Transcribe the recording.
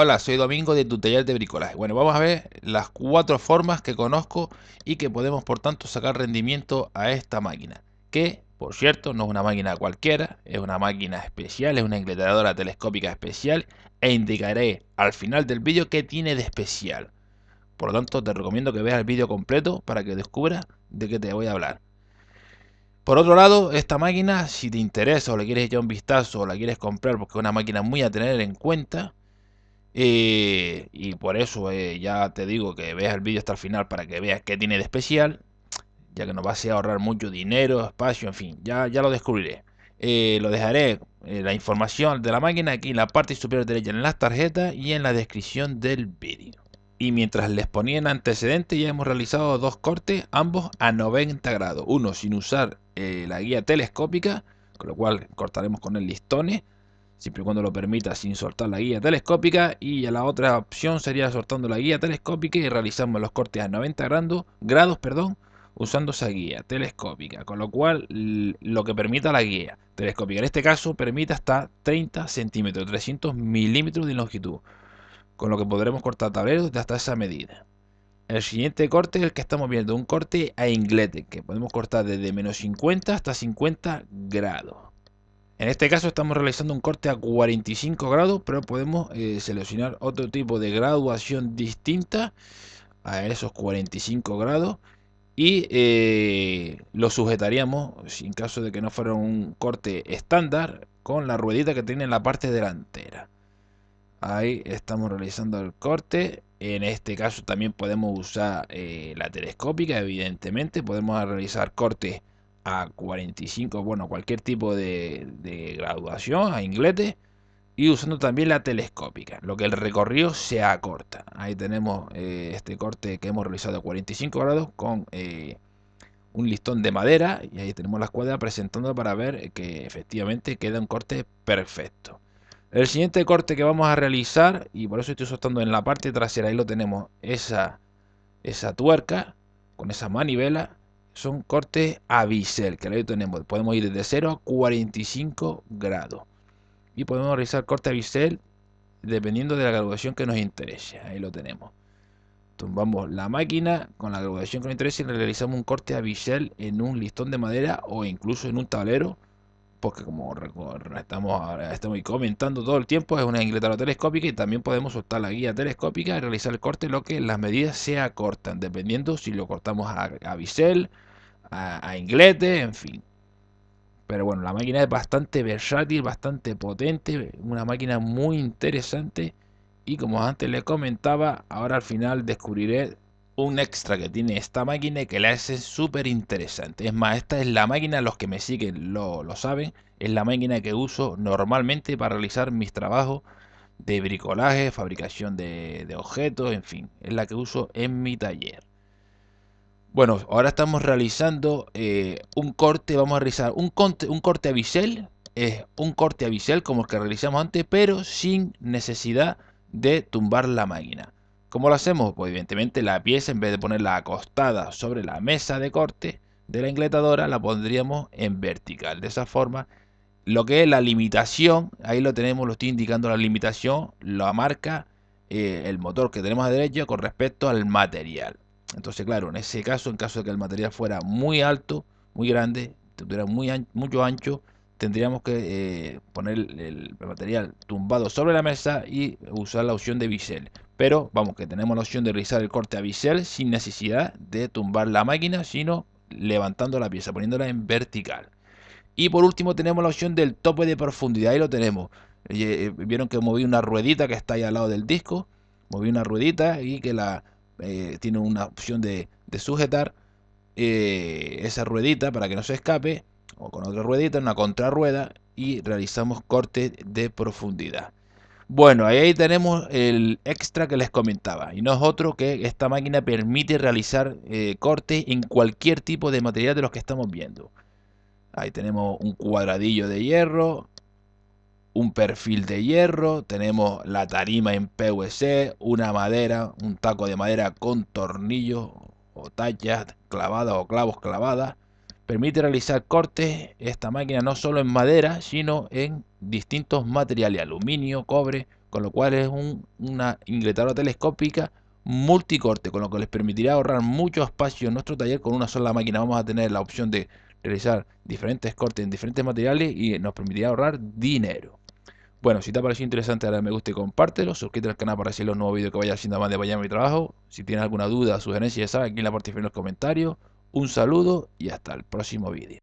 Hola, soy Domingo de tu taller de bricolaje. Bueno, vamos a ver las cuatro formas que conozco y que podemos por tanto sacar rendimiento a esta máquina. Que, por cierto, no es una máquina cualquiera, es una máquina especial, es una la telescópica especial e indicaré al final del vídeo qué tiene de especial. Por lo tanto, te recomiendo que veas el vídeo completo para que descubras de qué te voy a hablar. Por otro lado, esta máquina, si te interesa o le quieres echar un vistazo o la quieres comprar porque es una máquina muy a tener en cuenta, eh, y por eso eh, ya te digo que veas el vídeo hasta el final para que veas qué tiene de especial, ya que nos va a ahorrar mucho dinero, espacio, en fin, ya, ya lo descubriré. Eh, lo dejaré la información de la máquina aquí en la parte superior derecha en las tarjetas y en la descripción del vídeo. Y mientras les ponía en antecedente ya hemos realizado dos cortes, ambos a 90 grados, uno sin usar la guía telescópica, con lo cual cortaremos con el listón siempre y cuando lo permita sin soltar la guía telescópica y la otra opción sería soltando la guía telescópica y realizamos los cortes a 90 grados, grados perdón, usando esa guía telescópica, con lo cual lo que permita la guía telescópica en este caso permite hasta 30 centímetros, 300 milímetros de longitud, con lo que podremos cortar tableros de hasta esa medida. El siguiente corte es el que estamos viendo, un corte a inglete, que podemos cortar desde menos 50 hasta 50 grados. En este caso estamos realizando un corte a 45 grados, pero podemos eh, seleccionar otro tipo de graduación distinta a esos 45 grados y eh, lo sujetaríamos, en caso de que no fuera un corte estándar, con la ruedita que tiene en la parte delantera. Ahí estamos realizando el corte. En este caso también podemos usar eh, la telescópica, evidentemente. Podemos realizar cortes a 45, bueno, cualquier tipo de, graduación, a inglete y usando también la telescópica, lo que el recorrido se acorta. Ahí tenemos eh, este corte que hemos realizado a 45 grados con eh, un listón de madera y ahí tenemos la escuadra presentando para ver que efectivamente queda un corte perfecto. El siguiente corte que vamos a realizar, y por eso estoy soltando en la parte trasera, ahí lo tenemos, esa, esa tuerca con esa manivela son cortes a bisel, que ahí tenemos. Podemos ir desde 0 a 45 grados. Y podemos realizar corte a bisel dependiendo de la graduación que nos interese. Ahí lo tenemos. Tumbamos la máquina con la graduación que nos interese y realizamos un corte a bisel en un listón de madera o incluso en un tablero. Porque como estamos, estamos comentando todo el tiempo, es una ingletadora telescópica y también podemos soltar la guía telescópica y realizar el corte lo que las medidas se acortan, dependiendo si lo cortamos a bisel, a, a en fin. Pero bueno, la máquina es bastante versátil, bastante potente, una máquina muy interesante. Y como antes les comentaba, ahora al final descubriré un extra que tiene esta máquina que la hace súper interesante. Es más, esta es la máquina, los que me siguen lo, lo saben, es la máquina que uso normalmente para realizar mis trabajos de bricolaje, fabricación de, de objetos, en fin. Es la que uso en mi taller. Bueno, ahora estamos realizando eh, un corte, vamos a realizar un, corte, un corte a bisel, es un corte a bisel como el que realizamos antes, pero sin necesidad de tumbar la máquina. ¿Cómo lo hacemos? Pues evidentemente la pieza en vez de ponerla acostada sobre la mesa de corte de la ingletadora, la pondríamos en vertical. De esa forma, lo que es la limitación, ahí lo tenemos, lo estoy indicando la limitación, la marca eh, el motor que tenemos a derecha con respecto al material. Entonces, claro, en ese caso, en caso de que el material fuera muy alto, muy grande, tuviera muy mucho ancho, tendríamos que eh, poner el material tumbado sobre la mesa y usar la opción de bisel. Pero vamos, que tenemos la opción de realizar el corte a bisel sin necesidad de tumbar la máquina, sino levantando la pieza, poniéndola en vertical. Y por último tenemos la opción del tope de profundidad, ahí lo tenemos. Eh, vieron que moví una ruedita que está ahí al lado del disco, moví una ruedita y que la eh, tiene una opción de, sujetar eh, esa ruedita para que no se escape, o con otra ruedita, una contrarrueda, y realizamos corte de profundidad. Bueno, ahí tenemos el extra que les comentaba, y no es otro que esta máquina permite realizar eh, cortes en cualquier tipo de material de los que estamos viendo. Ahí tenemos un cuadradillo de hierro, un perfil de hierro, tenemos la tarima en PVC, una madera, un taco de madera con tornillos o tallas clavadas o clavos clavadas. Permite realizar cortes esta máquina no solo en madera, sino en distintos materiales, aluminio, cobre, con lo cual es una ingletadora telescópica multicorte, con lo que les permitirá ahorrar mucho espacio en nuestro taller con una sola máquina. Vamos a tener la opción de realizar diferentes cortes en diferentes materiales y nos permitirá ahorrar dinero. Bueno, si te ha parecido interesante, dale me gusta y compártelo. Suscríbete al canal para recibir los nuevos vídeos que vaya haciendo más de Vaya Mi Trabajo. Si tienes alguna duda, sugerencia, ya sabes, aquí en la parte en en los comentarios. Un saludo y hasta el próximo vídeo.